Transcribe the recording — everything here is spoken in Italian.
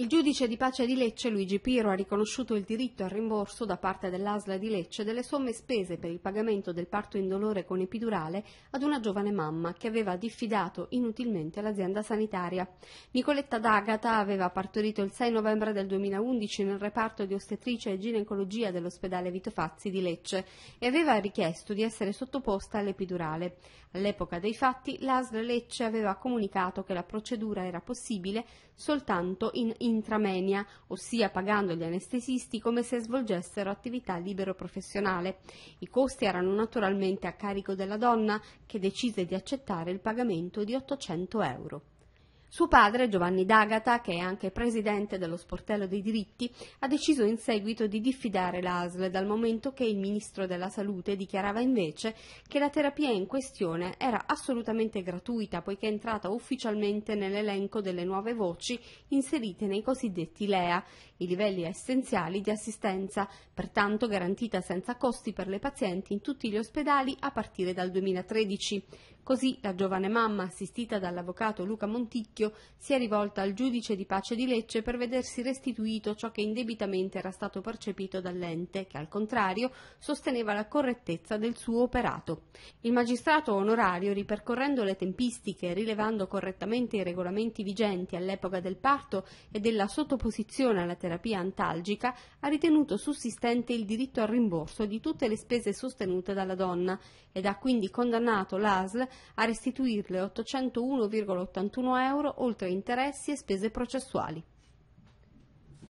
Il giudice di pace di Lecce Luigi Piro ha riconosciuto il diritto al rimborso da parte dell'ASLA di Lecce delle somme spese per il pagamento del parto indolore con epidurale ad una giovane mamma che aveva diffidato inutilmente l'azienda sanitaria. Nicoletta D'Agata aveva partorito il 6 novembre del 2011 nel reparto di ostetricia e ginecologia dell'ospedale Vito Fazzi di Lecce e aveva richiesto di essere sottoposta all'epidurale. All'epoca dei fatti l'ASLA Lecce aveva comunicato che la procedura era possibile soltanto in intramenia, ossia pagando gli anestesisti come se svolgessero attività libero-professionale. I costi erano naturalmente a carico della donna, che decise di accettare il pagamento di 800 euro. Suo padre, Giovanni D'Agata, che è anche presidente dello sportello dei diritti, ha deciso in seguito di diffidare l'ASL dal momento che il ministro della salute dichiarava invece che la terapia in questione era assolutamente gratuita poiché è entrata ufficialmente nell'elenco delle nuove voci inserite nei cosiddetti LEA, i livelli essenziali di assistenza, pertanto garantita senza costi per le pazienti in tutti gli ospedali a partire dal 2013. Così la giovane mamma, assistita dall'avvocato Luca Monticchio, si è rivolta al giudice di pace di Lecce per vedersi restituito ciò che indebitamente era stato percepito dall'ente, che al contrario sosteneva la correttezza del suo operato. Il magistrato onorario, ripercorrendo le tempistiche e rilevando correttamente i regolamenti vigenti all'epoca del parto e della sottoposizione alla terapia antalgica, ha ritenuto sussistente il diritto al rimborso di tutte le spese sostenute dalla donna ed ha quindi condannato l'ASL a restituirle 801,81 euro oltre interessi e spese processuali.